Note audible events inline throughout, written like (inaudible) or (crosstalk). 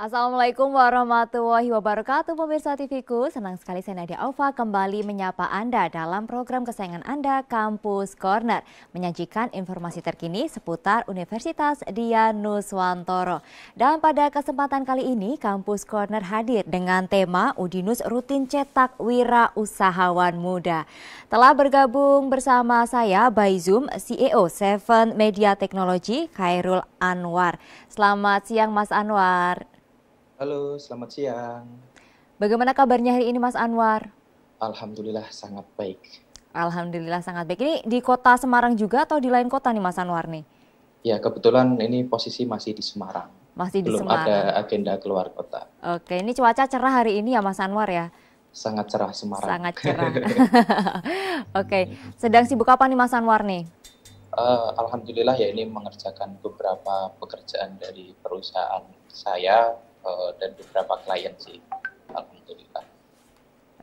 Assalamualaikum warahmatullahi wabarakatuh pemirsa TVku. Senang sekali saya Nadia Ova kembali menyapa Anda dalam program kesayangan Anda Kampus Corner. Menyajikan informasi terkini seputar Universitas Dianuswantoro. Dalam Dan pada kesempatan kali ini Kampus Corner hadir dengan tema Udinus Rutin Cetak Wira Usahawan Muda. Telah bergabung bersama saya by Zoom CEO Seven Media Technology Khairul Anwar. Selamat siang Mas Anwar. Halo, selamat siang. Bagaimana kabarnya hari ini Mas Anwar? Alhamdulillah sangat baik. Alhamdulillah sangat baik. Ini di kota Semarang juga atau di lain kota nih Mas Anwar nih? Ya, kebetulan ini posisi masih di Semarang. Masih di Semarang. Belum ada agenda keluar kota. Oke, ini cuaca cerah hari ini ya Mas Anwar ya? Sangat cerah Semarang. Sangat cerah. (laughs) (laughs) Oke, sedang sibuk apa nih Mas Anwar nih? uh, alhamdulillah ya ini mengerjakan beberapa pekerjaan dari perusahaan saya Eh, dan beberapa klien sih alhamdulillah.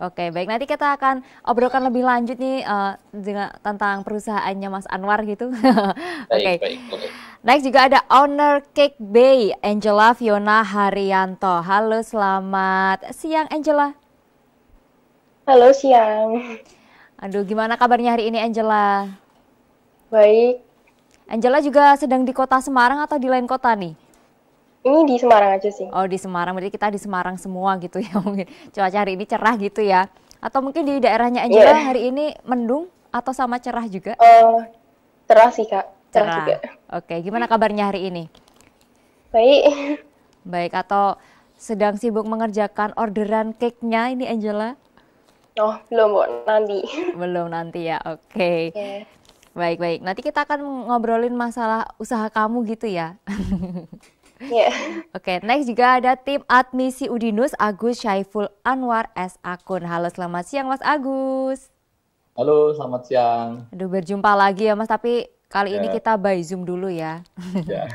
Oke, baik nanti kita akan obrolkan lebih lanjut nih uh, dengan tentang perusahaannya Mas Anwar gitu. (laughs) Oke. okay. Next juga ada owner Cake Bay, Angela Fiona Haryanto. Halo, selamat siang Angela. Halo, siang. Aduh, gimana kabarnya hari ini Angela? Baik. Angela juga sedang di kota Semarang atau di lain kota nih? Ini di Semarang aja sih. Oh, di Semarang. Berarti kita di Semarang semua gitu ya (laughs) mungkin. Cuaca hari ini cerah gitu ya. Atau mungkin di daerahnya Angela yeah. hari ini mendung atau sama cerah juga? Uh, cerah sih, Kak. Cerah, cerah juga. Oke, okay. gimana kabarnya hari ini? Baik. (laughs) Baik, atau sedang sibuk mengerjakan orderan cake-nya ini Angela? Oh, belum, Bu. Nanti. (laughs) Belum nanti ya. Oke. Okay. Iya. Yeah. Baik, baik. Nanti kita akan ngobrolin masalah usaha kamu gitu ya. Yeah. Oke, okay, next juga ada tim admisi Udinus Agus Syaiful Anwar S Akun. Halo, selamat siang Mas Agus. Halo, selamat siang. Aduh, berjumpa lagi ya Mas, tapi kali yeah. ini ya. kita by Zoom dulu ya. (laughs) yeah.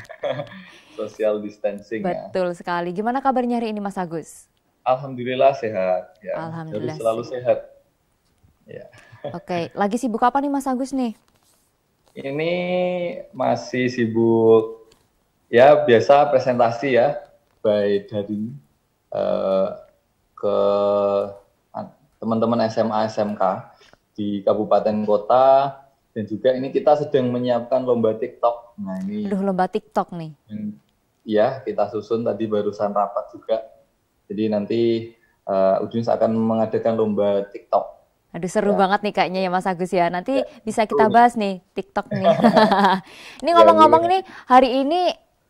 social distancing ya. Betul sekali. Gimana kabarnya hari ini Mas Agus? Alhamdulillah sehat. Ya. Alhamdulillah. Jadi selalu sehat. Ya. Oke, okay. lagi sibuk apa nih Mas Agus nih? Ini masih sibuk ya biasa presentasi ya baik dari uh, eh, ke teman-teman SMA SMK di kabupaten kota dan juga ini kita sedang menyiapkan lomba TikTok. Nah ini. Aduh, lomba TikTok nih. Iya, kita susun tadi barusan rapat juga. Jadi nanti uh, eh, Udins akan mengadakan lomba TikTok. Aduh seru ya. banget nih kayaknya ya Mas Agus ya. Nanti ya. bisa kita bahas nih TikTok nih. (laughs) ini ngomong-ngomong ya, ya. nih hari ini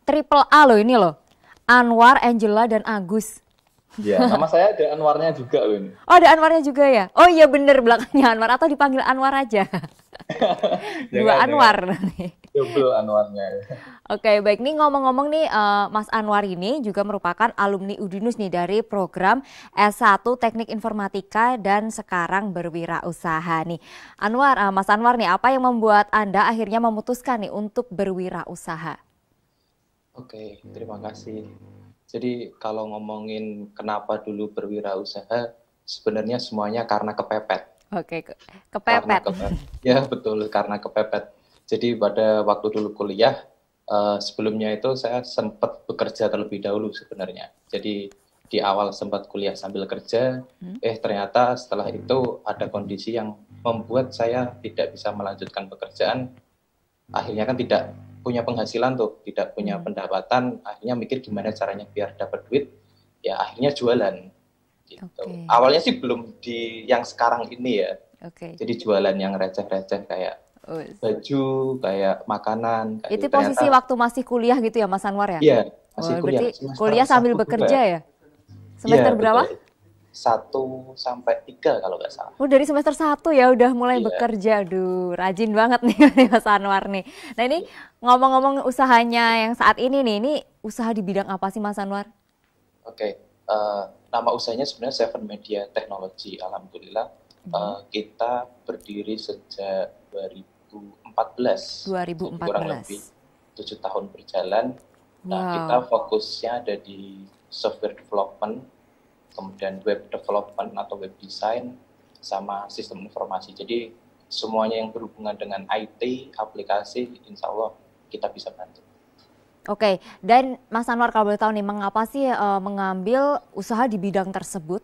triple A loh ini loh. Anwar, Angela, dan Agus. Iya, nama saya ada Anwarnya juga loh ini. Oh ada Anwarnya juga ya? Oh iya bener belakangnya Anwar atau dipanggil Anwar aja. (laughs) Dua Anwar. Double Anwarnya. Oke baik nih ngomong-ngomong nih uh, Mas Anwar ini juga merupakan alumni Udinus nih dari program S1 Teknik Informatika dan sekarang berwirausaha nih. Anwar, uh, Mas Anwar nih apa yang membuat Anda akhirnya memutuskan nih untuk berwirausaha? Oke, terima hmm. kasih. Jadi kalau ngomongin kenapa dulu berwirausaha, sebenarnya semuanya karena kepepet. Oke, ke kepepet. kepepet. Ya betul, karena kepepet. Jadi pada waktu dulu kuliah, uh, sebelumnya itu saya sempat bekerja terlebih dahulu sebenarnya. Jadi di awal sempat kuliah sambil kerja, hmm. eh ternyata setelah hmm. itu ada kondisi yang membuat saya tidak bisa melanjutkan pekerjaan. Akhirnya kan tidak punya penghasilan tuh, tidak punya hmm. pendapatan, akhirnya mikir gimana caranya biar dapat duit, ya akhirnya jualan. Gitu. Okay. Awalnya sih belum di yang sekarang ini ya. Okay. Jadi jualan yang receh-receh kayak oh. baju, kayak makanan. Kayak Itu posisi waktu masih kuliah gitu ya Mas Anwar ya? Iya, masih oh, kuliah. kuliah sambil bekerja ya? Semester ya, berapa? satu sampai tiga kalau nggak salah. Oh dari semester satu ya udah mulai iya. bekerja, aduh rajin banget nih (laughs) Mas Anwar nih. Nah ini ngomong-ngomong usahanya yang saat ini nih, ini usaha di bidang apa sih Mas Anwar? Oke, okay. uh, eh, nama usahanya sebenarnya Seven Media Technology, alhamdulillah hmm. uh, kita berdiri sejak 2014. 2014. Kurang lebih tujuh tahun berjalan. Nah wow. kita fokusnya ada di software development kemudian web development atau web design, sama sistem informasi. Jadi semuanya yang berhubungan dengan IT, aplikasi, insya Allah kita bisa bantu. Oke, dan Mas Anwar kalau boleh tahu nih, mengapa sih uh, mengambil usaha di bidang tersebut?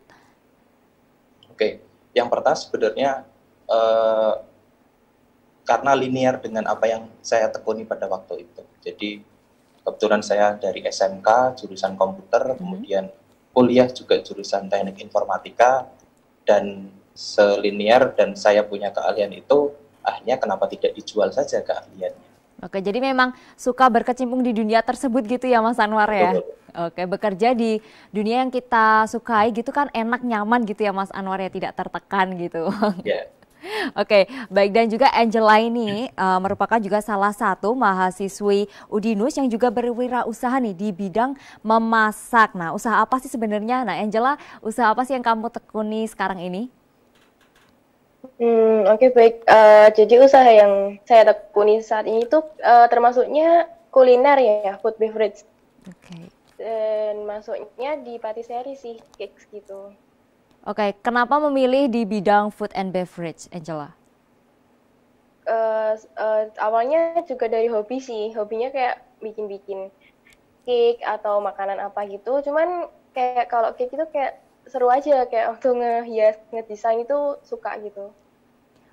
Oke, yang pertama sebenarnya uh, karena linear dengan apa yang saya tekuni pada waktu itu. Jadi kebetulan saya dari SMK jurusan komputer, -hmm. kemudian kuliah juga jurusan teknik informatika dan selinier dan saya punya keahlian itu akhirnya kenapa tidak dijual saja keahliannya. Oke, jadi memang suka berkecimpung di dunia tersebut gitu ya Mas Anwar ya. Betul. Oke, bekerja di dunia yang kita sukai gitu kan enak, nyaman gitu ya Mas Anwar ya, tidak tertekan gitu. Ya. Oke, okay, baik dan juga Angela ini uh, merupakan juga salah satu mahasiswi Udinus yang juga berwirausaha nih di bidang memasak. Nah, usaha apa sih sebenarnya? Nah, Angela, usaha apa sih yang kamu tekuni sekarang ini? Hmm, oke okay, baik. Uh, jadi usaha yang saya tekuni saat ini itu uh, eh, termasuknya kuliner ya, food beverage. Oke. Okay. Dan masuknya di patisserie sih, cakes gitu. Oke, okay. kenapa memilih di bidang food and beverage, Angela? Uh, uh, awalnya juga dari hobi sih, hobinya kayak bikin-bikin cake atau makanan apa gitu. Cuman kayak kalau cake itu kayak seru aja kayak waktu ngehias, ngedesain itu suka gitu.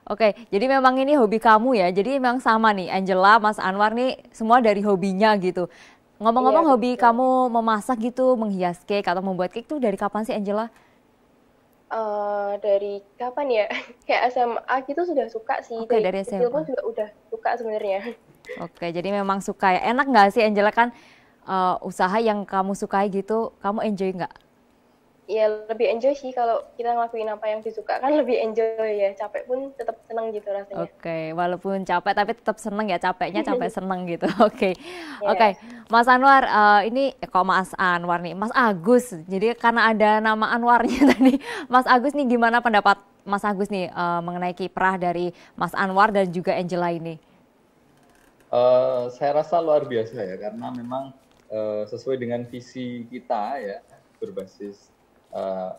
Oke, jadi memang ini hobi kamu ya. Jadi memang sama nih Angela, Mas Anwar nih semua dari hobinya gitu. Ngomong-ngomong iya, hobi kamu memasak gitu, menghias cake atau membuat cake itu dari kapan sih Angela? uh, dari kapan ya (laughs) kayak SMA gitu sudah suka sih okay, dari, dari SMA. kecil pun juga udah suka sebenarnya (laughs) oke okay, jadi memang suka ya enak nggak sih Angela kan uh, usaha yang kamu sukai gitu kamu enjoy nggak ya lebih enjoy sih kalau kita ngelakuin apa yang disuka kan (laughs) lebih enjoy ya capek pun tetap seneng gitu rasanya. Oke okay. walaupun capek tapi tetap seneng ya capeknya capek (laughs) seneng gitu. (laughs) Oke okay. Iya. yeah. oke okay. Mas Anwar uh, ini eh, kok Mas Anwar nih Mas Agus jadi karena ada nama Anwarnya tadi Mas Agus nih gimana pendapat Mas Agus nih uh, mengenai kiprah dari Mas Anwar dan juga Angela ini? Uh, saya rasa luar biasa ya karena memang uh, sesuai dengan visi kita ya berbasis Eh,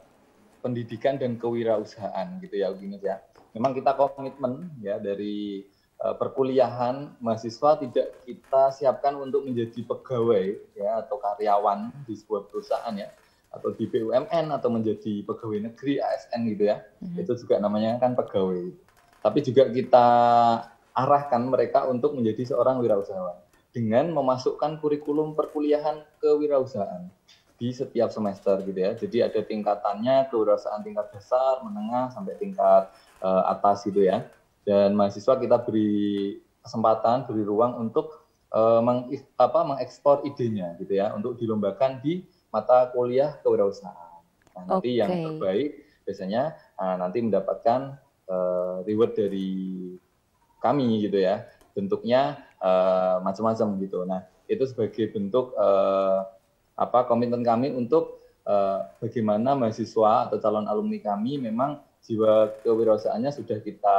pendidikan dan kewirausahaan gitu ya begini ya. Memang kita komitmen ya dari uh, perkuliahan mahasiswa tidak kita siapkan untuk menjadi pegawai ya atau karyawan di sebuah perusahaan ya atau di BUMN atau menjadi pegawai negeri ASN gitu ya. Mm-hmm. Itu juga namanya kan pegawai. Tapi juga kita arahkan mereka untuk menjadi seorang wirausahawan dengan memasukkan kurikulum perkuliahan kewirausahaan di setiap semester gitu ya. Jadi ada tingkatannya kewirausahaan tingkat besar, menengah sampai tingkat uh, atas gitu ya. Dan mahasiswa kita beri kesempatan, beri ruang untuk uh, meng, apa, mengekspor idenya gitu ya, untuk dilombakan di mata kuliah kewirausahaan. Nah, nanti okay. yang terbaik biasanya uh, nanti mendapatkan uh, reward dari kami gitu ya. Bentuknya uh, macam-macam gitu. Nah, itu sebagai bentuk uh, apa komitmen kami untuk uh, bagaimana mahasiswa atau calon alumni kami memang jiwa kewirausahaannya sudah kita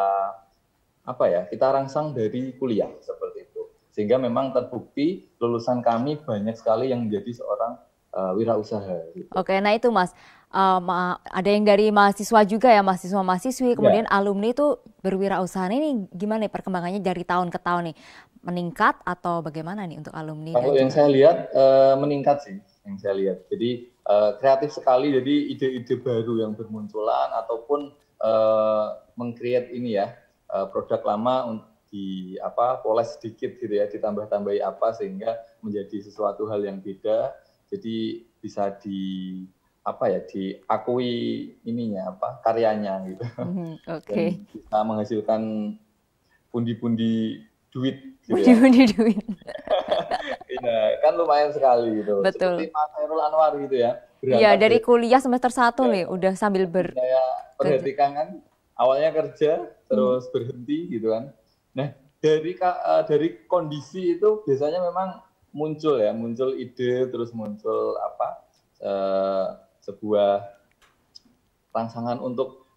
apa ya kita rangsang dari kuliah seperti itu sehingga memang terbukti lulusan kami banyak sekali yang menjadi seorang uh, wirausaha. Gitu. Oke, nah itu Mas. um, ada yang dari mahasiswa juga ya, mahasiswa mahasiswi, kemudian yeah. alumni itu berwirausaha ini gimana nih perkembangannya dari tahun ke tahun nih? Meningkat atau bagaimana nih untuk alumni? Kalau yang saya lihat uh, meningkat sih, yang saya lihat. Jadi uh, kreatif sekali, jadi ide-ide baru yang bermunculan ataupun uh, mengcreate ini ya uh, produk lama di apa poles sedikit gitu ya ditambah-tambahi apa sehingga menjadi sesuatu hal yang beda jadi bisa di apa ya diakui ininya apa karyanya gitu. mm (laughs) Okay. Dan bisa menghasilkan pundi-pundi duit. Gitu ya. pundi-pundi ya. duit. (laughs) Iya, kan lumayan sekali gitu. Betul. Seperti Mas Herul Anwar gitu ya. Iya, dari kuliah semester satu ya. nih udah sambil ber Saya perhatikan kan awalnya kerja terus hmm. berhenti gitu kan. Nah, dari eh, dari kondisi itu biasanya memang muncul ya muncul ide terus muncul apa eh, sebuah rangsangan untuk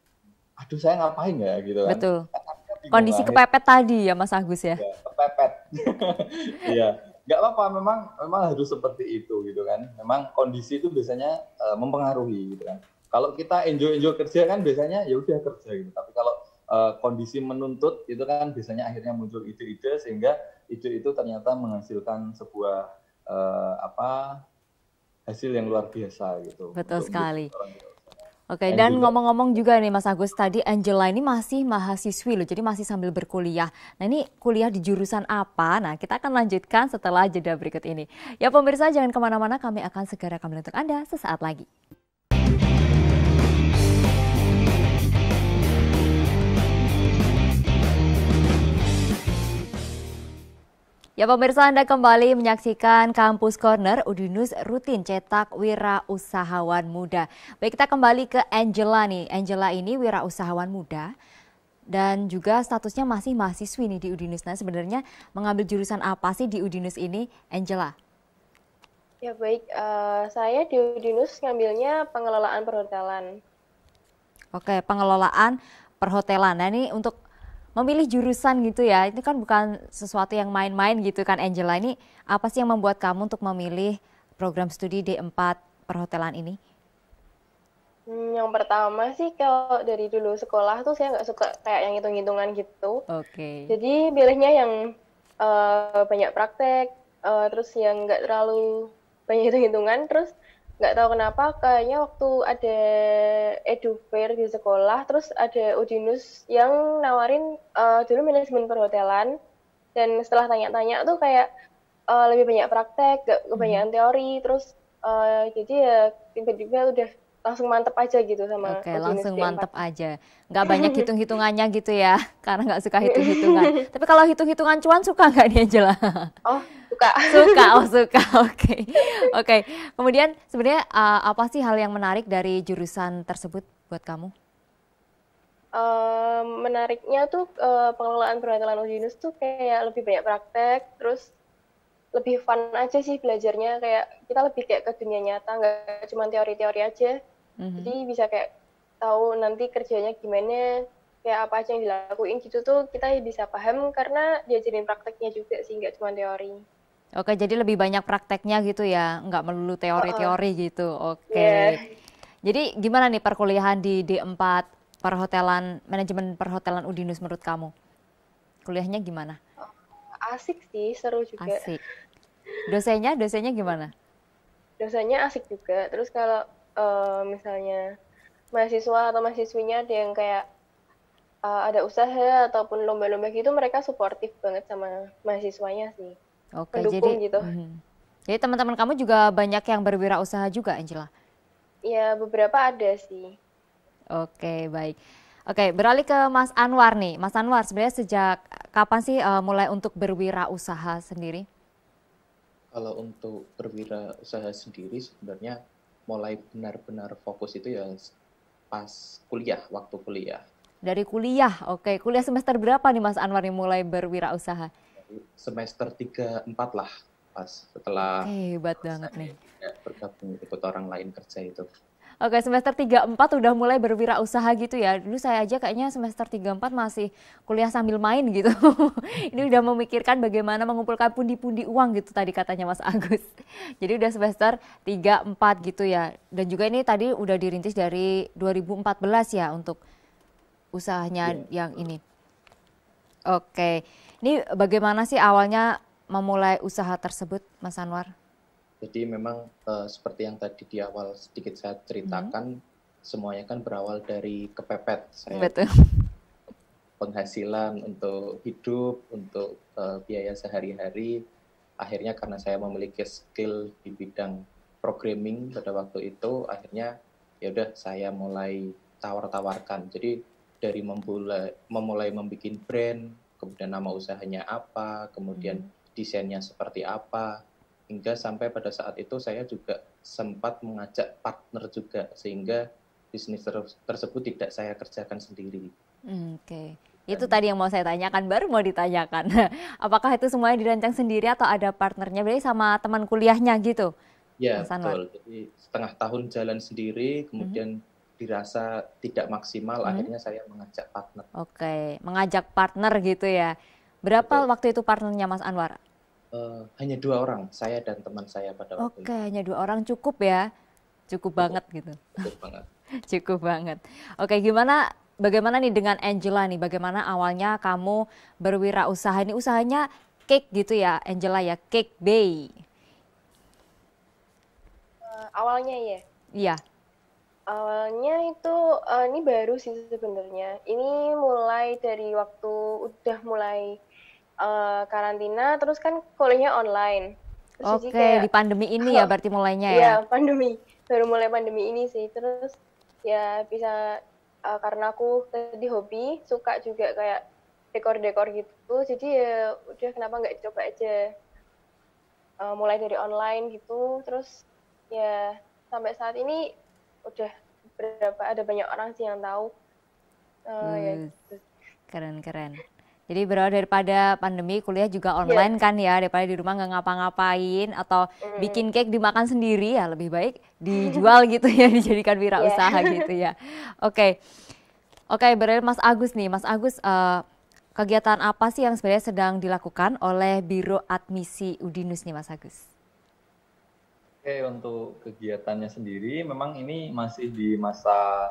aduh saya ngapain ya gitu kan betul kondisi kepepet tadi ya Mas Agus ya, iya, kepepet (laughs) iya nggak apa-apa memang memang harus seperti itu gitu kan memang kondisi itu biasanya uh, mempengaruhi gitu kan kalau kita enjoy enjoy kerja kan biasanya ya udah kerja gitu tapi kalau Eh, kondisi menuntut itu kan biasanya akhirnya muncul ide-ide sehingga ide itu ternyata menghasilkan sebuah uh, apa hasil yang luar biasa gitu. Betul sekali. Oke, okay, dan ngomong-ngomong juga nih Mas Agus, tadi Angela ini masih mahasiswi loh, jadi masih sambil berkuliah. Nah ini kuliah di jurusan apa? Nah kita akan lanjutkan setelah jeda berikut ini. Ya pemirsa jangan kemana-mana, kami akan segera kembali untuk Anda sesaat lagi. Ya pemirsa Anda kembali menyaksikan Kampus Corner Udinus rutin cetak wira usahawan muda. Baik kita kembali ke Angela nih. Angela ini wira usahawan muda dan juga statusnya masih mahasiswi nih di Udinus. Nah sebenarnya mengambil jurusan apa sih di Udinus ini Angela? Ya baik, uh, saya di Udinus ngambilnya pengelolaan perhotelan. Oke, pengelolaan perhotelan. Nah ini untuk memilih jurusan gitu ya, ini kan bukan sesuatu yang main-main gitu kan Angela. Ini apa sih yang membuat kamu untuk memilih program studi D4 perhotelan ini? Hmm, yang pertama sih kalau dari dulu sekolah tuh saya nggak suka kayak yang hitung-hitungan gitu. Oke. Okay. Jadi pilihnya yang uh, banyak praktek, uh, terus yang nggak terlalu banyak hitung-hitungan, terus nggak tahu kenapa kayaknya waktu ada edu fair di sekolah terus ada Udinus yang nawarin uh, dulu manajemen perhotelan dan setelah tanya-tanya tuh kayak uh, lebih banyak praktek gak kebanyakan hmm. teori terus uh, jadi ya tiba-tiba udah langsung mantep aja gitu sama Oke okay, langsung mantep aja nggak banyak (laughs) hitung-hitungannya gitu ya (laughs) karena nggak suka hitung-hitungan (laughs) tapi kalau hitung-hitungan cuan suka nggak dia jelas oh suka (laughs) suka oh suka (laughs) oke okay. oke okay. kemudian sebenarnya uh, apa sih hal yang menarik dari jurusan tersebut buat kamu uh, menariknya tuh uh, pengelolaan perhotelan Udinus tuh kayak lebih banyak praktek terus lebih fun aja sih belajarnya kayak kita lebih kayak ke dunia nyata nggak cuma teori-teori aja mm -hmm. jadi bisa kayak tahu nanti kerjanya gimana kayak apa aja yang dilakuin gitu tuh kita bisa paham karena diajarin prakteknya juga sih nggak cuma teori. Oke, jadi lebih banyak prakteknya gitu ya, nggak melulu teori-teori uh gitu. Oke. Yeah. Jadi gimana nih perkuliahan di D4 perhotelan manajemen perhotelan Udinus menurut kamu? Kuliahnya gimana? Asik sih, seru juga. Asik. Dosennya, dosennya gimana? Dosennya asik juga. Terus kalau uh, misalnya mahasiswa atau mahasiswinya ada yang kayak uh, ada usaha ataupun lomba-lomba gitu, mereka suportif banget sama mahasiswanya sih. Oke, pendukung jadi, gitu. Mm, jadi teman-teman kamu juga banyak yang berwirausaha juga, Angela? Ya, beberapa ada sih. Oke, baik. Oke, beralih ke Mas Anwar nih. Mas Anwar, sebenarnya sejak kapan sih uh, mulai untuk berwirausaha sendiri? Kalau untuk berwirausaha sendiri sebenarnya mulai benar-benar fokus itu ya pas kuliah, waktu kuliah. Dari kuliah, oke. Kuliah semester berapa nih Mas Anwar nih mulai berwirausaha? semester 3 4 lah pas setelah hebat banget nih ya, bergabung ikut orang lain kerja itu. Oke, semester 3 4 udah mulai berwirausaha gitu ya. Dulu saya aja kayaknya semester 3 4 masih kuliah sambil main gitu. (laughs) Ini udah memikirkan bagaimana mengumpulkan pundi-pundi uang gitu tadi katanya Mas Agus. (laughs) Jadi udah semester 3 4 gitu ya. Dan juga ini tadi udah dirintis dari 2014 ya untuk usahanya ya. yang ini. Oke. Ini bagaimana sih awalnya memulai usaha tersebut, Mas Anwar? Jadi memang uh, seperti yang tadi di awal sedikit saya ceritakan, hmm. semuanya kan berawal dari kepepet saya. Betul. Penghasilan untuk hidup, untuk uh, biaya sehari-hari. Akhirnya karena saya memiliki skill di bidang programming pada waktu itu, akhirnya ya udah saya mulai tawar-tawarkan. Jadi dari memulai memulai membuat brand, kemudian nama usahanya apa, kemudian hmm. desainnya seperti apa, hingga sampai pada saat itu saya juga sempat mengajak partner juga sehingga bisnis ter tersebut tidak saya kerjakan sendiri. Oke, okay. itu tadi yang mau saya tanyakan baru mau ditanyakan. (laughs) Apakah itu semuanya dirancang sendiri atau ada partnernya? Berarti sama teman kuliahnya gitu? Ya betul. Jadi setengah tahun jalan sendiri, kemudian mm -hmm dirasa tidak maksimal, hmm. akhirnya saya mengajak partner. Oke, okay. mengajak partner gitu ya. Berapa Betul. waktu itu partnernya Mas Anwar? Uh, hanya dua orang, saya dan teman saya pada waktu okay, itu. Oke, hanya dua orang cukup ya, cukup, cukup banget gitu. Cukup banget. (laughs) cukup banget. Oke, okay, gimana? Bagaimana nih dengan Angela nih? Bagaimana awalnya kamu berwirausaha ini? Usahanya cake gitu ya, Angela ya, cake bay. Uh, awalnya ya. Iya. Awalnya itu uh, ini baru sih sebenarnya. Ini mulai dari waktu udah mulai uh, karantina, terus kan kuliahnya online. Terus Oke, kayak, di pandemi ini ya (laughs) berarti mulainya ya? Iya, pandemi. Baru mulai pandemi ini sih. Terus ya bisa uh, karena aku tadi hobi, suka juga kayak dekor-dekor gitu. Jadi ya udah kenapa nggak coba aja. Uh, mulai dari online gitu, terus ya sampai saat ini udah berapa ada banyak orang sih yang tahu uh, hmm. ya gitu. keren keren jadi berawal daripada pandemi kuliah juga iya. online yeah. kan ya daripada di rumah nggak ngapa-ngapain atau mm. bikin cake dimakan sendiri ya lebih baik dijual gitu ya (laughs) dijadikan iya. wirausaha yeah. gitu ya. Oke. Okay. Oke, okay, berarti Mas Agus nih. Mas Agus uh, kegiatan apa sih yang sebenarnya sedang dilakukan oleh Biro Admisi Udinus nih Mas Agus? Oke, untuk kegiatannya sendiri memang ini masih di masa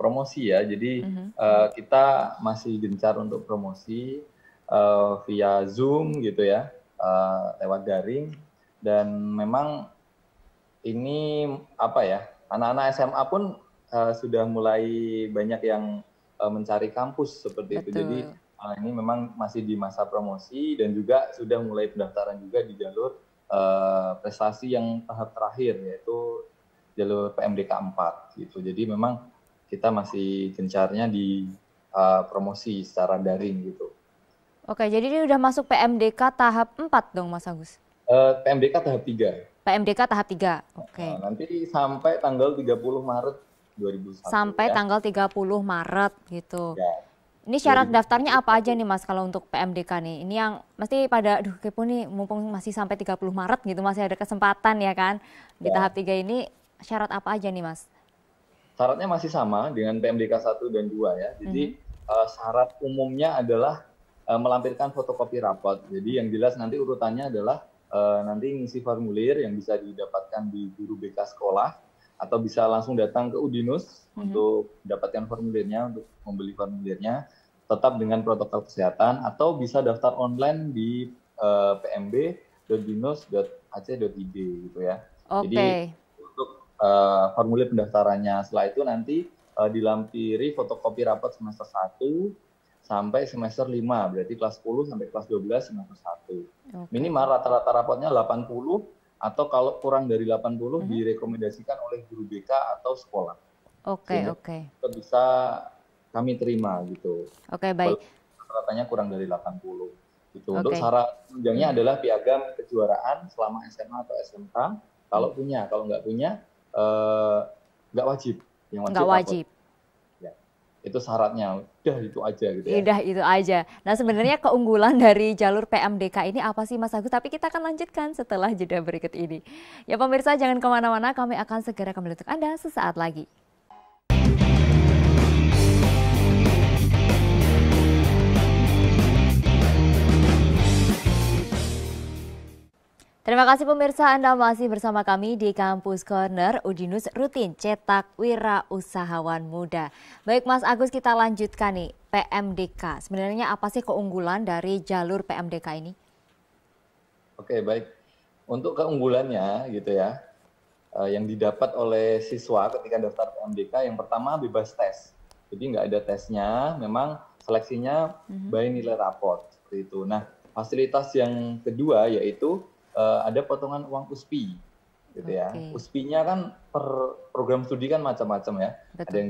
promosi ya. Jadi mm-hmm. uh, kita masih gencar untuk promosi uh, via Zoom gitu ya, uh, lewat daring dan memang ini apa ya? Anak-anak SMA pun uh, sudah mulai banyak yang uh, mencari kampus seperti Betul. itu. Jadi uh, ini memang masih di masa promosi dan juga sudah mulai pendaftaran juga di jalur Eh, prestasi yang tahap terakhir yaitu jalur PMDK 4 gitu. Jadi memang kita masih gencarnya di uh, promosi secara daring gitu. Oke, jadi ini udah masuk PMDK tahap 4 dong Mas Agus? Uh, eh, PMDK tahap 3. PMDK tahap 3, oke. Okay. Uh, nanti sampai tanggal 30 Maret 2001. Sampai ya. tanggal 30 Maret gitu. Ya, ini syarat daftarnya apa aja nih Mas kalau untuk PMDK nih? Ini yang mesti pada aduh kepo nih mumpung masih sampai 30 Maret gitu masih ada kesempatan ya kan di ya. tahap 3 ini syarat apa aja nih Mas? Syaratnya masih sama dengan PMDK 1 dan 2 ya. Jadi -hmm. uh, syarat umumnya adalah uh, melampirkan fotokopi rapot. Jadi yang jelas nanti urutannya adalah uh, nanti ngisi formulir yang bisa didapatkan di guru BK sekolah atau bisa langsung datang ke Udinus mm-hmm. untuk mendapatkan formulirnya untuk membeli formulirnya tetap dengan protokol kesehatan atau bisa daftar online di uh, pmb.udinus.ac.id gitu ya. Okay. Jadi untuk uh, formulir pendaftarannya setelah itu nanti uh, dilampiri fotokopi rapat semester 1 sampai semester 5, berarti kelas 10 sampai kelas 12 semester 1. Okay. Minimal rata-rata rapotnya 80 atau kalau kurang dari 80 puluh -hmm. direkomendasikan oleh guru BK atau sekolah. Oke, okay, oke. Okay. bisa kami terima gitu. Oke, okay, baik. Ratanya kurang dari 80. Gitu. Okay. Untuk syarat tunjangnya hmm. adalah piagam kejuaraan selama SMA atau SMK. Kalau mhm. punya, kalau nggak punya eh, nggak uh, wajib. Yang wajib. Nggak wajib. Ya. Itu syaratnya udah itu aja gitu ya. Udah itu aja. Nah sebenarnya keunggulan (laughs) dari jalur PMDK ini apa sih Mas Agus? Tapi kita akan lanjutkan setelah jeda berikut ini. Ya pemirsa jangan kemana-mana, kami akan segera kembali untuk Anda sesaat lagi. Terima kasih pemirsa Anda masih bersama kami di Kampus Corner Udinus Rutin Cetak Wira Usahawan Muda. Baik Mas Agus kita lanjutkan nih PMDK. Sebenarnya apa sih keunggulan dari jalur PMDK ini? Oke baik. Untuk keunggulannya gitu ya, eh, yang didapat oleh siswa ketika daftar PMDK yang pertama bebas tes. Jadi nggak ada tesnya, memang seleksinya mhm. by nilai raport seperti itu. Nah fasilitas yang kedua yaitu uh, ada potongan uang USPI gitu okay. ya. USPI-nya kan per program studi kan macam-macam ya. Betul. Ada yang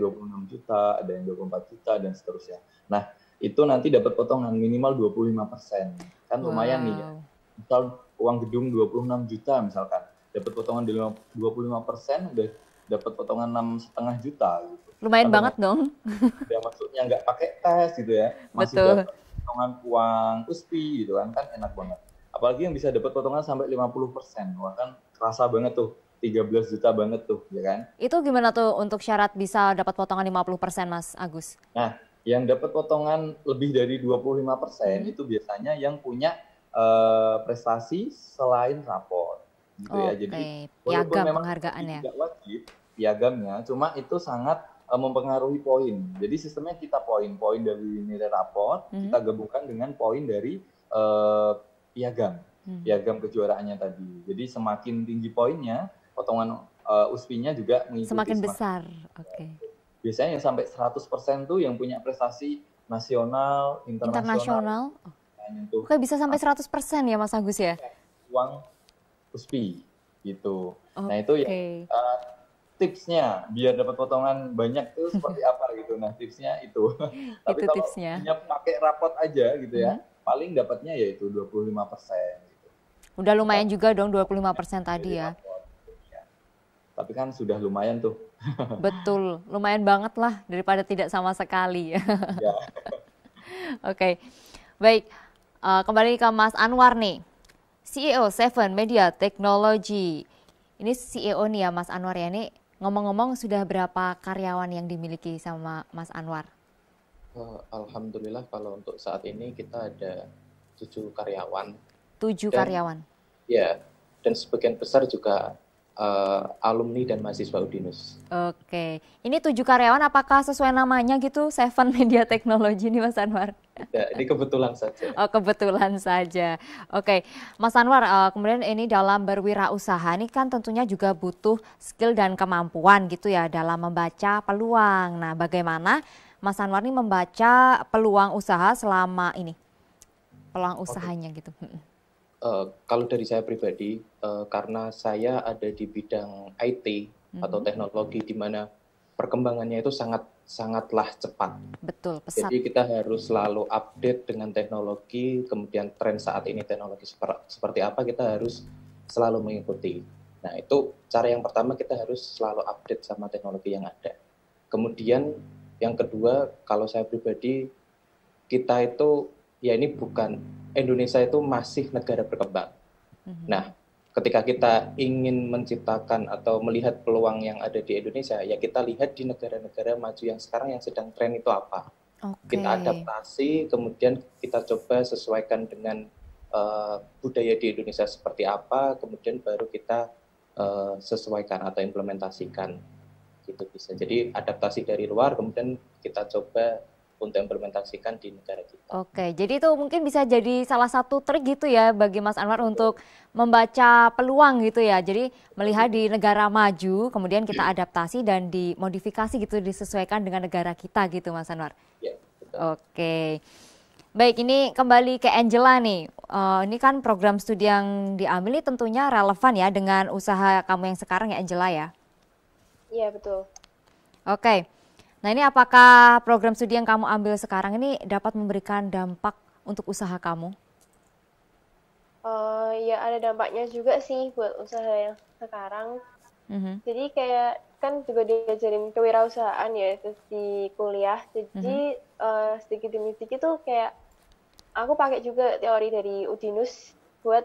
26 juta, ada yang 24 juta dan seterusnya. Nah, itu nanti dapat potongan minimal 25%. Kan lumayan wow. nih ya. Misal uang gedung 26 juta misalkan, dapat potongan di 25% udah dapat potongan enam setengah juta gitu. Lumayan Karena banget dong. Ya maksudnya nggak pakai tes gitu ya. Masih Betul. potongan uang USPI gitu kan kan enak banget apalagi yang bisa dapat potongan sampai 50 persen wah kan kerasa banget tuh 13 juta banget tuh ya kan itu gimana tuh untuk syarat bisa dapat potongan 50 persen mas Agus nah yang dapat potongan lebih dari 25 persen hmm. itu biasanya yang punya uh, prestasi selain rapor gitu oh, ya jadi okay. piagam memang penghargaannya tidak wajib piagamnya cuma itu sangat eh, mempengaruhi poin jadi sistemnya kita poin poin dari nilai rapor hmm. kita gabungkan dengan poin dari uh, piagam, hmm. piagam kejuaraannya tadi. Jadi semakin tinggi poinnya, potongan uh, eh, USP-nya juga mengikuti semakin, semakin besar. Oke. Okay. Biasanya yang sampai 100% tuh yang punya prestasi nasional, internasional. Oh. Oke, bisa sampai 100% ya Mas Agus ya? Iya, uang USP gitu. Okay. Nah, itu ya uh, tipsnya biar dapat potongan banyak tuh seperti (laughs) apa gitu. Nah, tipsnya itu. Tapi itu kalau tipsnya. pakai rapot aja gitu ya. Hmm paling dapatnya yaitu 25 persen. Gitu. Udah lumayan juga dong 25 persen tadi ya. ya. Tapi kan sudah lumayan tuh. (laughs) Betul, lumayan banget lah daripada tidak sama sekali. (laughs) ya. Oke, okay. baik. Uh, kembali ke Mas Anwar nih, CEO Seven Media Technology. Ini CEO nih ya Mas Anwar ya, nih. ngomong-ngomong sudah berapa karyawan yang dimiliki sama Mas Anwar? Uh, Alhamdulillah kalau untuk saat ini kita ada tujuh karyawan. Tujuh karyawan. Ya, dan sebagian besar juga uh, alumni dan mahasiswa Udinus. Oke, ini tujuh karyawan apakah sesuai namanya gitu Seven Media Technology ini Mas Anwar? Tidak, ini kebetulan saja. (laughs) Oh kebetulan saja. Oke, Mas Anwar uh, kemudian ini dalam berwirausaha ini kan tentunya juga butuh skill dan kemampuan gitu ya dalam membaca peluang. Nah bagaimana Mas Anwar ini membaca peluang usaha selama ini? Peluang usahanya okay. gitu. Uh, kalau dari saya pribadi, uh, karena saya ada di bidang IT mm-hmm. atau teknologi di mana perkembangannya itu sangat sangatlah cepat. Betul, pesat. Jadi kita harus selalu update dengan teknologi, kemudian tren saat ini teknologi seperti apa kita harus selalu mengikuti. Nah, itu cara yang pertama kita harus selalu update sama teknologi yang ada. Kemudian yang kedua, kalau saya pribadi, kita itu, ya ini bukan, Indonesia itu masih negara berkembang. Mhm. Nah, ketika kita ingin menciptakan atau melihat peluang yang ada di Indonesia, ya kita lihat di negara-negara maju yang sekarang yang sedang tren itu apa. Okay. Kita adaptasi, kemudian kita coba sesuaikan dengan uh, budaya di Indonesia seperti apa, kemudian baru kita eh, sesuaikan atau implementasikan gitu bisa. Jadi hmm. adaptasi dari luar kemudian kita coba untuk implementasikan di negara kita. Oke, jadi itu mungkin bisa jadi salah satu trik gitu ya bagi Mas Anwar untuk membaca peluang gitu ya. Jadi melihat di negara maju, kemudian kita iya. adaptasi dan dimodifikasi gitu disesuaikan dengan negara kita gitu Mas Anwar. Ya, Oke. Baik, ini kembali ke Angela nih. Uh, ini kan program studi yang diambil tentunya relevan ya dengan usaha kamu yang sekarang ya Angela ya. Iya betul. Oke. Nah ini apakah program studi yang kamu ambil sekarang ini dapat memberikan dampak untuk usaha kamu? Uh, ya ada dampaknya juga sih buat usaha yang sekarang. Mm-hmm. Jadi kayak kan juga diajarin kewirausahaan ya di kuliah. Jadi mm-hmm. uh, sedikit demi sedikit tuh kayak aku pakai juga teori dari Udinus buat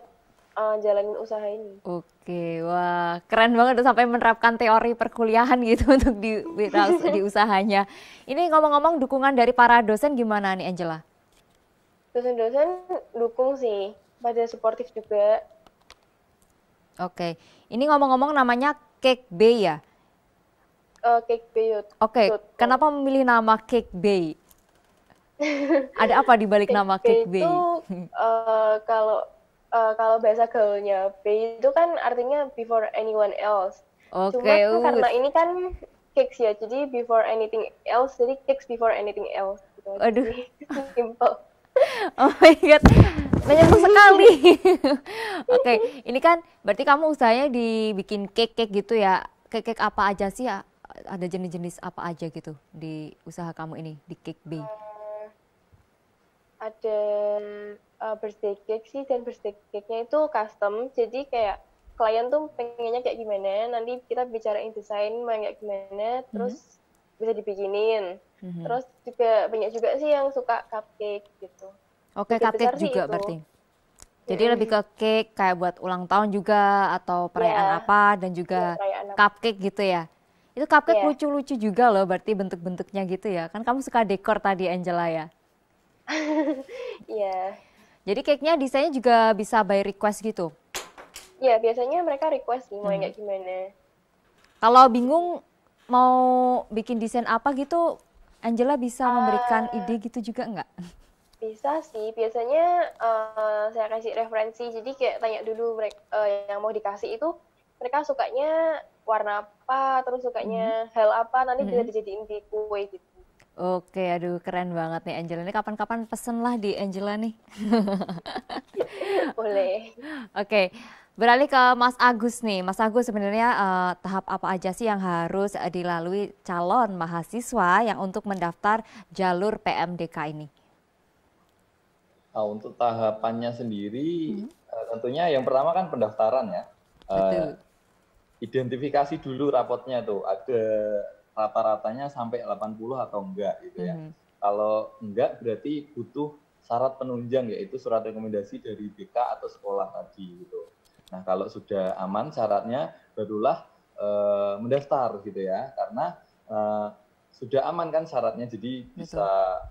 uh, jalanin usaha ini. Oke, wah keren banget udah sampai menerapkan teori perkuliahan gitu (laughs) untuk di di, usahanya. Ini ngomong-ngomong dukungan dari para dosen gimana nih Angela? Dosen-dosen dukung sih, pada suportif juga. Oke, ini ngomong-ngomong namanya Cake Bay ya? Uh, Cake Bay. Oke, okay. kenapa memilih nama Cake Bay? (laughs) Ada apa di balik nama Cake Bay? Itu uh, (laughs) kalau uh, kalau bahasa gaulnya B itu kan artinya before anyone else. Oke. Okay, Cuma kan uh. karena ini kan kicks ya, jadi before anything else, jadi kicks before anything else. Gitu. Aduh. (laughs) Simple. (laughs) Oh my god, menyentuh sekali. (laughs) Oke, okay. ini kan berarti kamu usahanya dibikin cake-cake gitu ya? Cake-cake apa aja sih ya? Ada jenis-jenis apa aja gitu di usaha kamu ini di cake B? Uh, ada uh, birthday cake sih dan birthday cake-nya itu custom jadi kayak klien tuh pengennya kayak gimana nanti kita bicarain desain mau kayak gimana mhm. terus mm -hmm. bisa dibikinin mm -hmm. terus juga banyak juga sih yang suka cupcake gitu oke okay, cupcake juga berarti mhm. jadi lebih ke cake kayak buat ulang tahun juga atau perayaan yeah. apa dan juga yeah, iya, cupcake gitu ya itu cupcake iya. lucu-lucu yeah. juga loh berarti bentuk-bentuknya gitu ya kan kamu suka dekor tadi Angela ya (laughs) Iya. Jadi cake-nya desainnya juga bisa by request gitu? Iya, biasanya mereka request sih, mau hmm. kayak gimana. Kalau bingung mau bikin desain apa gitu, Angela bisa uh, memberikan ah. ide gitu juga nggak? Bisa sih, biasanya uh, saya kasih referensi, jadi kayak tanya dulu mereka uh, eh, yang mau dikasih itu mereka sukanya warna apa, terus sukanya -hmm. hal apa, nanti mm -hmm. bisa dijadiin di kue gitu. Oke, aduh keren banget nih Angela. Ini kapan-kapan pesen lah di Angela nih. (laughs) Boleh. Oke, beralih ke Mas Agus nih. Mas Agus sebenarnya eh, tahap apa aja sih yang harus eh, dilalui calon mahasiswa yang untuk mendaftar jalur PMDK ini? Nah, untuk tahapannya sendiri, hmm. Eh, tentunya yang pertama kan pendaftaran ya. Uh, Identifikasi dulu rapotnya tuh. Ada rata-ratanya sampai 80 atau enggak gitu ya. Mm -hmm. Kalau enggak berarti butuh syarat penunjang yaitu surat rekomendasi dari BK atau sekolah tadi gitu. Nah, kalau sudah aman syaratnya barulah e, mendaftar gitu ya. Karena e, sudah aman kan syaratnya jadi bisa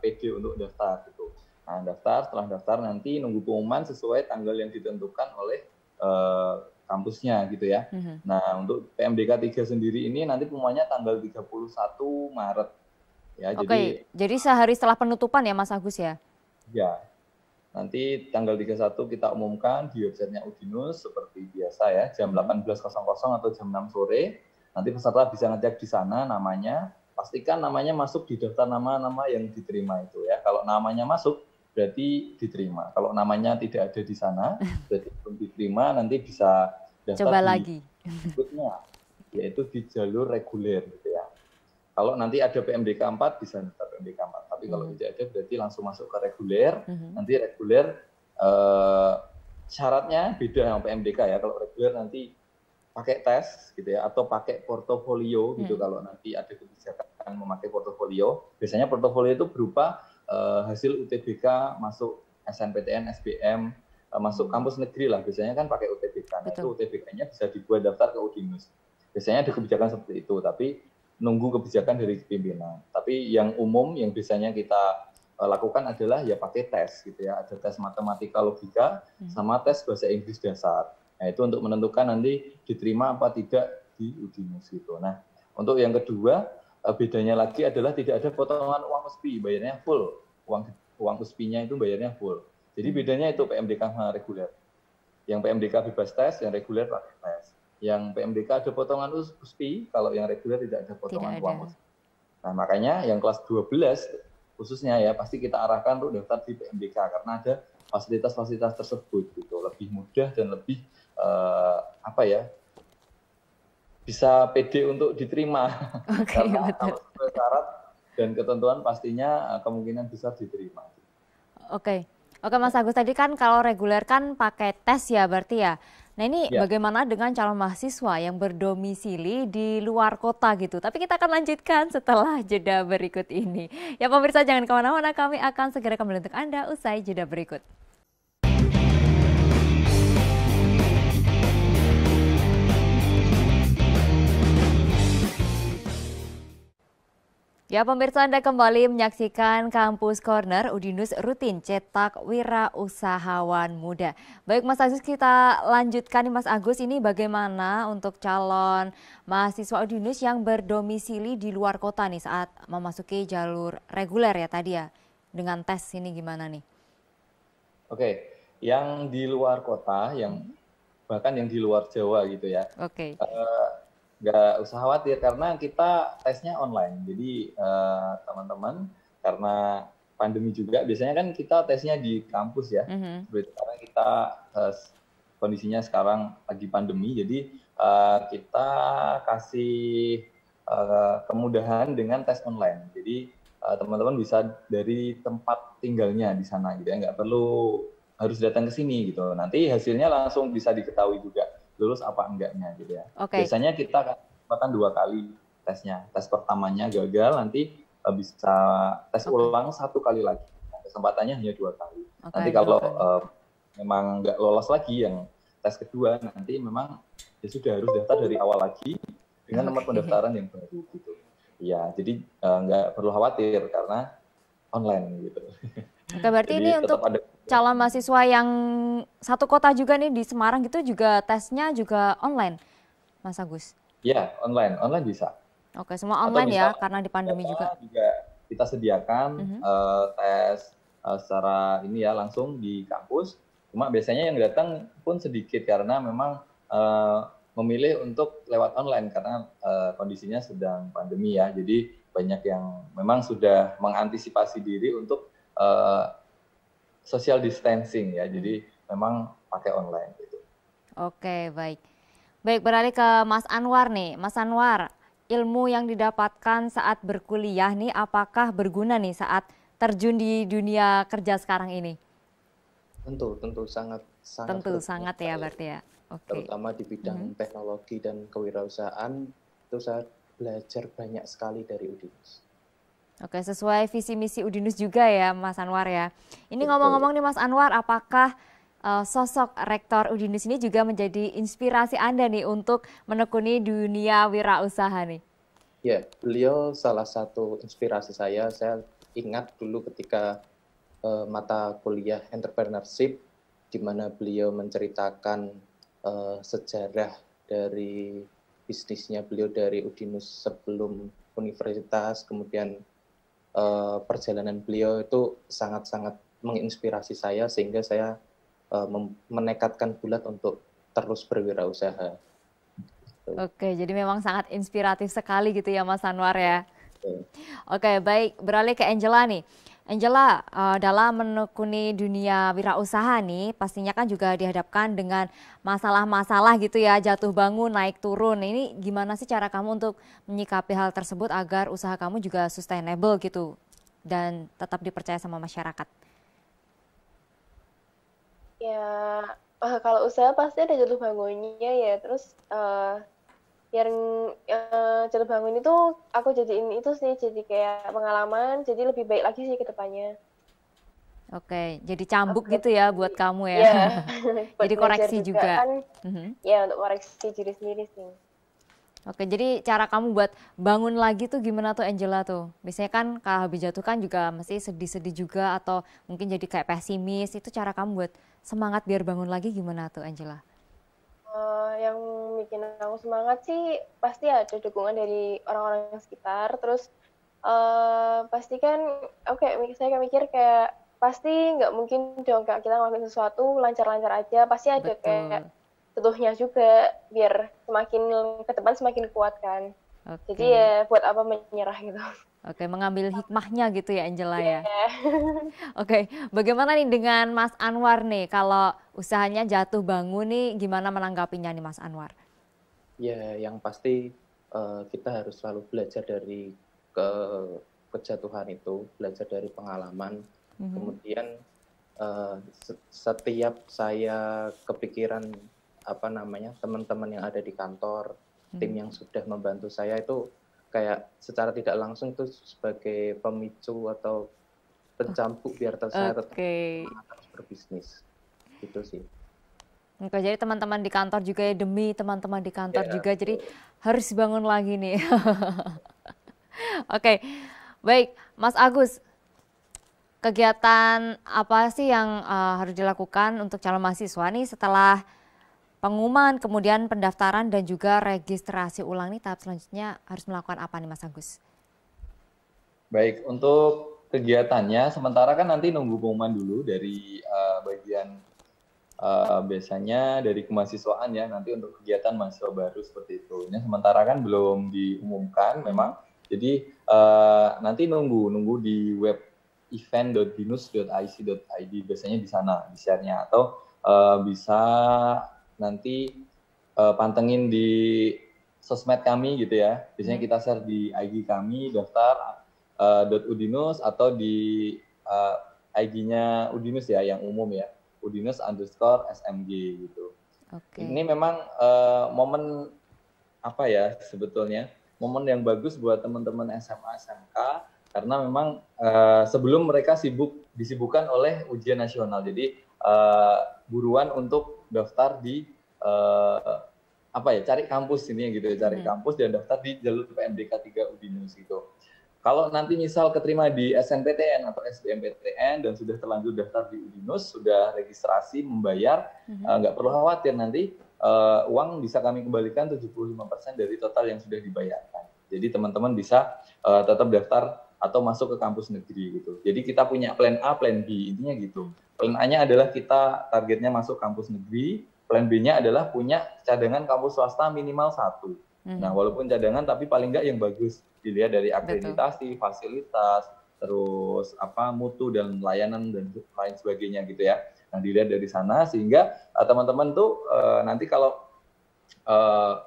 PD untuk daftar gitu. Nah, daftar setelah daftar nanti nunggu pengumuman sesuai tanggal yang ditentukan oleh e, kampusnya gitu ya. Mm-hmm. Nah, untuk PMDK 3 sendiri ini nanti pengumumannya tanggal 31 Maret. Ya, Oke, okay. jadi, jadi sehari setelah penutupan ya Mas Agus ya? Ya, nanti tanggal 31 kita umumkan di websitenya Udinus seperti biasa ya, jam 18.00 atau jam 6 sore. Nanti peserta bisa ngecek di sana namanya, pastikan namanya masuk di daftar nama-nama yang diterima itu ya. Kalau namanya masuk, berarti diterima. Kalau namanya tidak ada di sana, (laughs) berarti belum diterima, nanti bisa Coba di lagi. berikutnya, yaitu di jalur reguler gitu ya. Kalau nanti ada PMDK 4 bisa tetap PMDK 4, tapi kalau hmm. tidak ada berarti langsung masuk ke reguler. Hmm. Nanti reguler eh, syaratnya beda sama PMDK ya. Kalau reguler nanti pakai tes gitu ya atau pakai portofolio gitu hmm. kalau nanti ada kebijakan memakai portofolio biasanya portofolio itu berupa uh, hasil UTBK masuk SNPTN SBM Eh, masuk kampus negeri lah biasanya kan pakai UTBK. Nah, itu UTBK-nya bisa dibuat daftar ke Udinus. Biasanya ada kebijakan seperti itu, tapi nunggu kebijakan dari pimpinan. Tapi yang umum yang biasanya kita eh, lakukan adalah ya pakai tes gitu ya. Ada tes matematika logika hmm. sama tes bahasa Inggris dasar. Nah, itu untuk menentukan nanti diterima apa tidak di Udinus gitu. Nah, untuk yang kedua eh, bedanya lagi adalah tidak ada potongan uang USP bayarnya full. Uang uang usp nya itu bayarnya full. Jadi hmm. bedanya itu PMDK sama reguler. Yang PMDK bebas tes, yang reguler pakai tes. Yang PMDK ada potongan USPI, kalau yang reguler tidak ada potongan tidak uang Nah, makanya yang kelas 12 khususnya ya pasti kita arahkan untuk daftar di PMDK karena ada fasilitas-fasilitas tersebut gitu, lebih mudah dan lebih uh, apa ya? bisa pede untuk diterima. (laughs) Okay, karena betul. kalau syarat dan ketentuan pastinya eh, kemungkinan bisa diterima. Oke. Okay. Oke Mas Agus tadi kan kalau reguler kan pakai tes ya berarti ya. Nah ini ya. bagaimana dengan calon mahasiswa yang berdomisili di luar kota gitu. Tapi kita akan lanjutkan setelah jeda berikut ini. Ya pemirsa jangan kemana-mana kami akan segera kembali untuk Anda usai jeda berikut. Ya pemirsa Anda kembali menyaksikan Kampus Corner Udinus rutin cetak Wira Usahawan muda. Baik Mas Agus kita lanjutkan nih Mas Agus ini bagaimana untuk calon mahasiswa Udinus yang berdomisili di luar kota nih saat memasuki jalur reguler ya tadi ya dengan tes ini gimana nih? Oke, yang di luar kota yang bahkan yang di luar Jawa gitu ya. Oke. Uh, nggak usah khawatir karena kita tesnya online. Jadi eh, teman-teman uh, karena pandemi juga biasanya kan kita tesnya di kampus ya. Mm -hmm. Karena kita uh, kondisinya sekarang lagi pandemi, jadi uh, kita kasih uh, kemudahan dengan tes online. Jadi teman-teman uh, bisa dari tempat tinggalnya di sana gitu ya, nggak perlu harus datang ke sini gitu. Nanti hasilnya langsung bisa diketahui juga lulus apa enggaknya gitu ya. Okay. Biasanya kita kesempatan dua kali tesnya. Tes pertamanya gagal, nanti eh, bisa tes okay. ulang satu kali lagi. Nah, kesempatannya hanya dua kali. Okay, nanti kalau uh, memang nggak lolos lagi yang tes kedua, nanti memang ya sudah harus daftar dari awal lagi dengan okay. nomor pendaftaran yang baru gitu. Ya, jadi eh, nggak uh, perlu khawatir karena online gitu. Oke, berarti jadi ini untuk calon mahasiswa yang satu kota juga nih di Semarang gitu juga tesnya juga online, Mas Agus? Iya, online, online bisa. Oke, semua online ya karena di pandemi juga. juga. Kita sediakan mm -hmm. uh, tes uh, secara ini ya langsung di kampus. Cuma biasanya yang datang pun sedikit karena memang uh, memilih untuk lewat online karena uh, kondisinya sedang pandemi ya. Jadi banyak yang memang sudah mengantisipasi diri untuk uh, social distancing ya. Jadi memang pakai online gitu. Oke, baik. Baik, beralih ke Mas Anwar nih. Mas Anwar, ilmu yang didapatkan saat berkuliah nih apakah berguna nih saat terjun di dunia kerja sekarang ini? Tentu, tentu sangat sangat Tentu berguna. sangat ya berarti ya. Okay. Terutama di bidang mm -hmm. teknologi dan kewirausahaan itu saya belajar banyak sekali dari Udinus. Oke, sesuai visi misi Udinus juga ya Mas Anwar ya. Ini ngomong-ngomong nih Mas Anwar, apakah uh, sosok rektor Udinus ini juga menjadi inspirasi Anda nih untuk menekuni dunia wirausaha nih? Ya, beliau salah satu inspirasi saya. Saya ingat dulu ketika uh, mata kuliah entrepreneurship di mana beliau menceritakan uh, sejarah dari bisnisnya beliau dari Udinus sebelum universitas, kemudian uh, perjalanan beliau itu sangat-sangat menginspirasi saya sehingga saya uh, menekatkan bulat untuk terus berwirausaha. Gitu. Oke, jadi memang sangat inspiratif sekali gitu ya Mas Anwar ya. Oke, baik beralih ke Angela nih. Angela, eh, dalam menekuni dunia wirausaha nih, pastinya kan juga dihadapkan dengan masalah-masalah gitu ya, jatuh bangun, naik turun. Ini gimana sih cara kamu untuk menyikapi hal tersebut agar usaha kamu juga sustainable gitu dan tetap dipercaya sama masyarakat? Ya, eh, kalau usaha pasti ada jatuh bangunnya ya, terus uh, yang uh, jatuh bangun itu aku jadiin itu sih jadi kayak pengalaman jadi lebih baik lagi sih ke depannya Oke, jadi cambuk okay. gitu ya buat kamu ya. Yeah. (laughs) jadi koreksi juga. juga. Kan, mm-hmm. Ya untuk koreksi diri sendiri sih. Oke, jadi cara kamu buat bangun lagi tuh gimana tuh Angela tuh? Biasanya kan kalau habis jatuh kan juga mesti sedih-sedih juga atau mungkin jadi kayak pesimis. Itu cara kamu buat semangat biar bangun lagi gimana tuh Angela? Uh, yang bikin aku semangat sih pasti ada dukungan dari orang-orang sekitar. Terus uh, pasti kan, oke, okay, saya mikir kayak pasti nggak mungkin dong kak kita ngelakuin sesuatu lancar-lancar aja. Pasti ada Betul. kayak setuhnya juga biar semakin ke depan semakin kuat kan. Okay. Jadi ya buat apa menyerah gitu. (laughs) Oke, mengambil hikmahnya gitu ya Angela yeah. ya. Iya. (laughs) Oke, bagaimana nih dengan Mas Anwar nih kalau usahanya jatuh bangun nih gimana menanggapinya nih Mas Anwar? Ya, yang pasti uh, kita harus selalu belajar dari ke kejatuhan itu, belajar dari pengalaman. Mm -hmm. Kemudian uh, setiap saya kepikiran apa namanya teman-teman yang ada di kantor, mm -hmm. tim yang sudah membantu saya itu kayak secara tidak langsung itu sebagai pemicu atau pencampur biar saya tetap okay. berbisnis gitu sih. Oke, jadi teman-teman di kantor juga ya demi teman-teman di kantor yeah. juga jadi harus bangun lagi nih. (laughs) Oke, okay. baik Mas Agus, kegiatan apa sih yang uh, harus dilakukan untuk calon mahasiswa nih setelah pengumuman, kemudian pendaftaran dan juga registrasi ulang nih tahap selanjutnya harus melakukan apa nih Mas Agus? Baik, untuk kegiatannya sementara kan nanti nunggu pengumuman dulu dari uh, bagian uh, biasanya dari kemahasiswaan ya nanti untuk kegiatan mahasiswa baru seperti itu. Ini sementara kan belum diumumkan memang. Jadi uh, nanti nunggu nunggu di web event.binus.ic.id biasanya di sana di share-nya atau uh, bisa nanti uh, pantengin di sosmed kami gitu ya. Biasanya hmm. kita share di IG kami daftar uh, .udinus atau di uh, eh, IG-nya Udinus ya yang umum ya. Udinus underscore SMG gitu. Okay. Ini memang uh, momen apa ya sebetulnya momen yang bagus buat teman-teman SMA SMK karena memang uh, sebelum mereka sibuk disibukkan oleh ujian nasional. Jadi uh, buruan untuk daftar di uh, apa ya cari kampus ini gitu ya cari hmm. kampus dan daftar di jalur PMDK 3 Udinus gitu. Kalau nanti misal keterima di SNPTN atau SBMPTN dan sudah terlanjur daftar di Udinus, sudah registrasi, membayar, mhm. eh, nggak hmm uh, perlu khawatir nanti uh, uang bisa kami kembalikan 75% dari total yang sudah dibayarkan. Jadi teman-teman bisa uh, tetap daftar atau masuk ke kampus negeri gitu. Jadi kita punya plan A, plan B, intinya gitu. Plan A-nya adalah kita targetnya masuk kampus negeri, plan B-nya adalah punya cadangan kampus swasta minimal satu. Hmm. Nah, walaupun cadangan tapi paling nggak yang bagus dilihat dari akreditasi, Betul. fasilitas, terus apa mutu dan layanan dan lain sebagainya gitu ya. Nah, dilihat dari sana sehingga eh, teman-teman tuh uh, nanti kalau uh,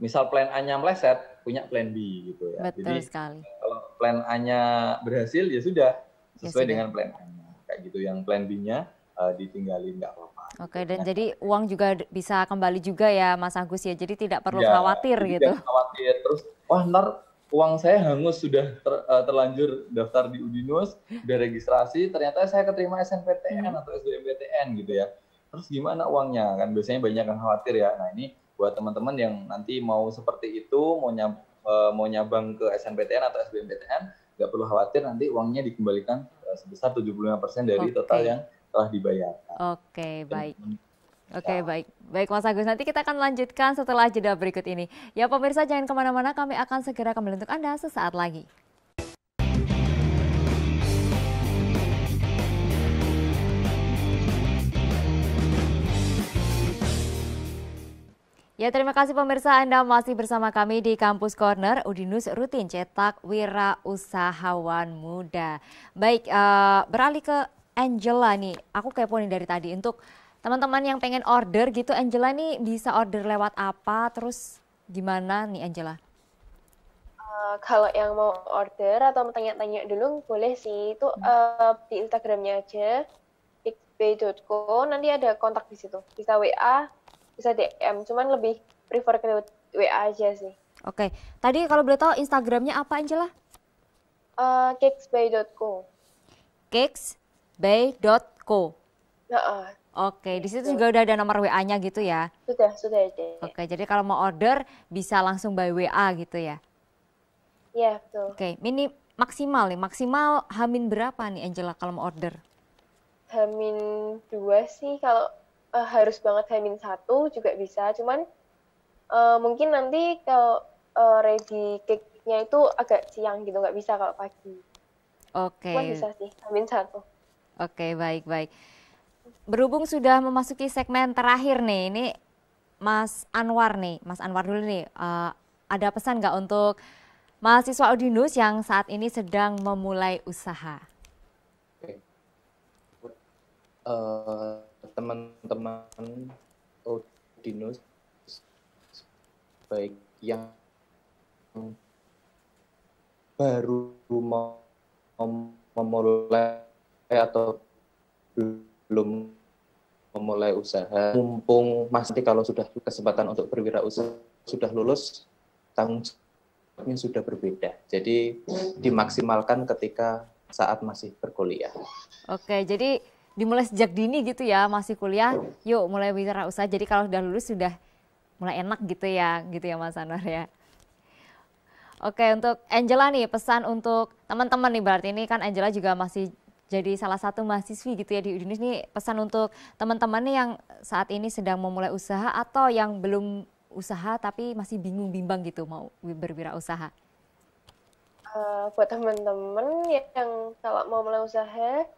misal plan A-nya meleset, punya plan B gitu ya. Betul Jadi, sekali. Kalau plan A-nya berhasil ya sudah ya sesuai ya, sudah. dengan plan A-nya kayak gitu yang plan B-nya uh, ditinggalin nggak apa-apa. Oke, gitu. dan nah, jadi uang juga bisa kembali juga ya Mas Agus ya. Jadi tidak perlu ya, khawatir tidak gitu. Tidak khawatir terus wah ntar uang saya hangus sudah ter, uh, terlanjur daftar di Udinus, sudah registrasi, ternyata saya keterima SNPTN hmm. atau SBMPTN gitu ya. Terus gimana uangnya? Kan biasanya banyak yang khawatir ya. Nah, ini buat teman-teman yang nanti mau seperti itu, mau nyab, uh, mau nyabang ke SNPTN atau SBMPTN, nggak perlu khawatir nanti uangnya dikembalikan sebesar 75% dari okay. total yang telah dibayar. Oke, okay, baik. Oke, okay, ya. baik. Baik, Mas Agus. Nanti kita akan lanjutkan setelah jeda berikut ini. Ya, pemirsa, jangan kemana-mana. Kami akan segera kembali untuk Anda sesaat lagi. Ya terima kasih pemirsa Anda masih bersama kami di Kampus Corner Udinus rutin cetak wira usahawan muda. Baik uh, beralih ke Angela nih, aku kepo nih dari tadi untuk teman-teman yang pengen order gitu Angela nih bisa order lewat apa terus gimana nih Angela? Uh, kalau yang mau order atau mau tanya-tanya dulu boleh sih itu uh, di Instagramnya aja xb.co nanti ada kontak di situ bisa WA bisa DM cuman lebih prefer ke WA aja sih oke okay. tadi kalau boleh tahu Instagramnya apa Angela uh, eh, cakesbay.co cakesbay.co uh -uh. Oke, di situ juga udah ada nomor WA-nya gitu ya? Sudah, sudah ada. Oke, jadi kalau mau order bisa langsung by WA gitu ya? Iya, betul. Oke, mini maksimal nih, maksimal hamin berapa nih Angela kalau mau order? Hamin dua sih kalau uh, harus banget Hamin satu juga bisa, cuman uh, mungkin nanti kalau uh, ready cake-nya itu agak siang gitu, nggak bisa kalau pagi. Oke. Okay. bisa sih Hamin satu. Oke, okay, baik baik. Berhubung sudah memasuki segmen terakhir nih, ini Mas Anwar nih, Mas Anwar dulu nih, uh, ada pesan nggak untuk mahasiswa Udinus yang saat ini sedang memulai usaha? Uh, teman-teman Odinus baik yang baru mau memulai atau belum memulai usaha mumpung masih kalau sudah kesempatan untuk berwirausaha sudah lulus tanggung jawabnya sudah berbeda jadi dimaksimalkan ketika saat masih berkuliah oke jadi dimulai sejak dini gitu ya masih kuliah yuk mulai bicara usaha jadi kalau sudah lulus sudah mulai enak gitu ya gitu ya Mas Anwar ya Oke untuk Angela nih pesan untuk teman-teman nih berarti ini kan Angela juga masih jadi salah satu mahasiswi gitu ya di Indonesia nih pesan untuk teman-teman nih yang saat ini sedang memulai usaha atau yang belum usaha tapi masih bingung bimbang gitu mau berwirausaha. Uh, eh, buat teman-teman yang kalau mau mulai usaha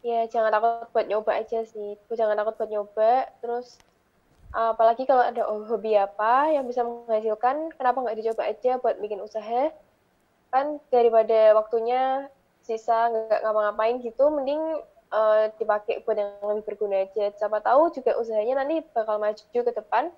ya jangan takut buat nyoba aja sih jangan takut buat nyoba terus apalagi kalau ada hobi apa yang bisa menghasilkan kenapa nggak dicoba aja buat bikin usaha kan daripada waktunya sisa nggak ngapa-ngapain gitu mending uh, dipakai buat yang lebih berguna aja siapa tahu juga usahanya nanti bakal maju ke depan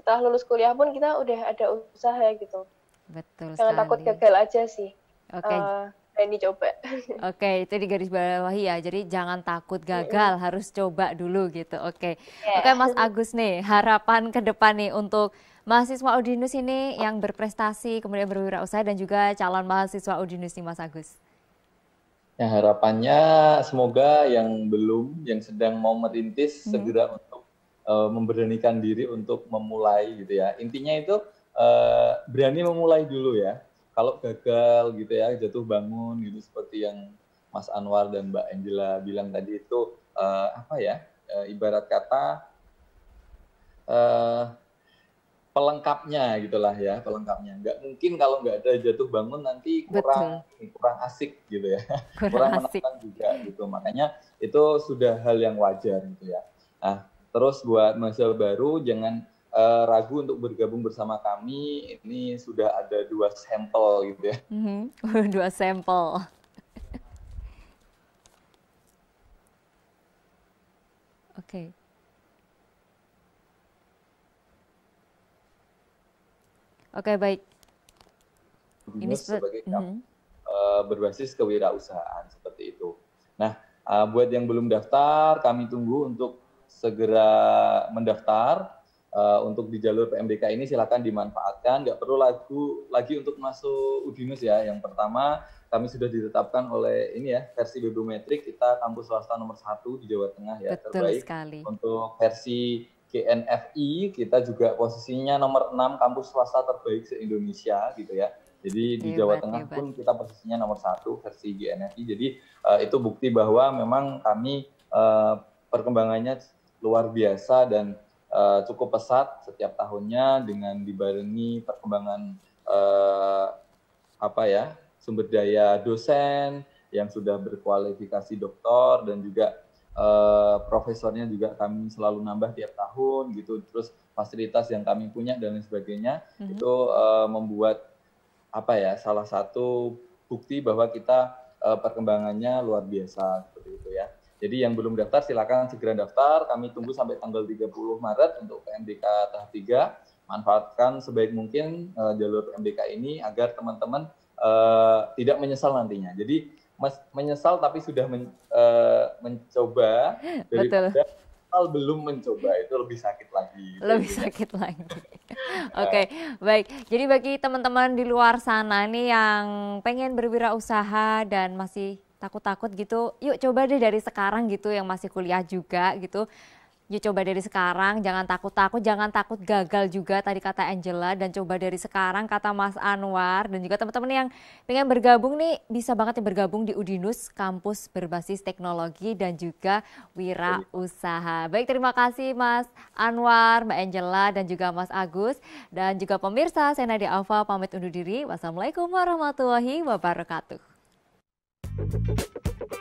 setelah lulus kuliah pun kita udah ada usaha gitu betul jangan sekali. takut gagal aja sih oke okay. uh, eh, berani coba. (laughs) Oke, okay, itu di garis bawah ya. Jadi jangan takut gagal, mm harus coba dulu gitu. Oke. Okay. Iya. Yeah. Oke, okay, Mas Agus nih, harapan ke depan nih untuk mahasiswa Udinus ini yang berprestasi, kemudian berwirausaha dan juga calon mahasiswa Udinus nih Mas Agus. Ya, harapannya semoga yang belum, yang sedang mau merintis mm segera untuk uh, memberanikan diri untuk memulai gitu ya. Intinya itu uh, berani memulai dulu ya kalau gagal gitu ya jatuh bangun gitu seperti yang Mas Anwar dan Mbak Angela bilang tadi itu uh, apa ya uh, ibarat kata uh, pelengkapnya gitulah ya pelengkapnya nggak mungkin kalau nggak ada jatuh bangun nanti kurang Betul. kurang asik gitu ya (laughs) kurang, kurang menantang juga gitu makanya itu sudah hal yang wajar gitu ya nah terus buat masa baru jangan uh, ragu untuk bergabung bersama kami, ini sudah ada dua sampel gitu ya. Mm-hmm. (laughs) dua sampel. (laughs) Oke. okay. Oke okay, baik. Ini sebagai mm -hmm. uh, berbasis kewirausahaan seperti itu. Nah, uh, buat yang belum daftar, kami tunggu untuk segera mendaftar uh, untuk di jalur PMDK ini silakan dimanfaatkan. Nggak perlu lagu lagi untuk masuk Udinus ya. Yang pertama kami sudah ditetapkan oleh ini ya versi bibliometrik kita kampus swasta nomor satu di Jawa Tengah ya Betul terbaik sekali. untuk versi GNFI kita juga posisinya nomor enam kampus swasta terbaik se-Indonesia gitu ya. Jadi hebat, di Jawa Tengah hebat. pun kita posisinya nomor satu versi GNFI. Jadi uh, itu bukti bahwa memang kami uh, perkembangannya luar biasa dan uh, cukup pesat setiap tahunnya dengan dibarengi perkembangan uh, apa ya sumber daya dosen yang sudah berkualifikasi doktor dan juga uh, profesornya juga kami selalu nambah tiap tahun gitu terus fasilitas yang kami punya dan lain sebagainya mm-hmm. itu uh, membuat apa ya salah satu bukti bahwa kita uh, perkembangannya luar biasa seperti itu ya. Jadi yang belum daftar silakan segera daftar. Kami tunggu sampai tanggal 30 Maret untuk PMDK tahap 3. Manfaatkan sebaik mungkin uh, jalur PMDK ini agar teman-teman uh, tidak menyesal nantinya. Jadi mes menyesal tapi sudah men uh, mencoba daripada Betul. kalau belum mencoba itu lebih sakit lagi. Lebih sakit lagi. (laughs) Ya. Oke, okay, baik. Jadi bagi teman-teman di luar sana nih yang pengen berwirausaha dan masih takut-takut gitu, yuk coba deh dari sekarang gitu yang masih kuliah juga gitu. Yuk coba dari sekarang, jangan takut-takut, jangan takut gagal juga tadi kata Angela dan coba dari sekarang kata Mas Anwar dan juga teman-teman yang pengen bergabung nih bisa banget yang bergabung di Udinus kampus berbasis teknologi dan juga wira usaha. Baik, terima kasih Mas Anwar, Mbak Angela dan juga Mas Agus dan juga pemirsa Nadia Alfa pamit undur diri. Wassalamualaikum warahmatullahi wabarakatuh. Thank you.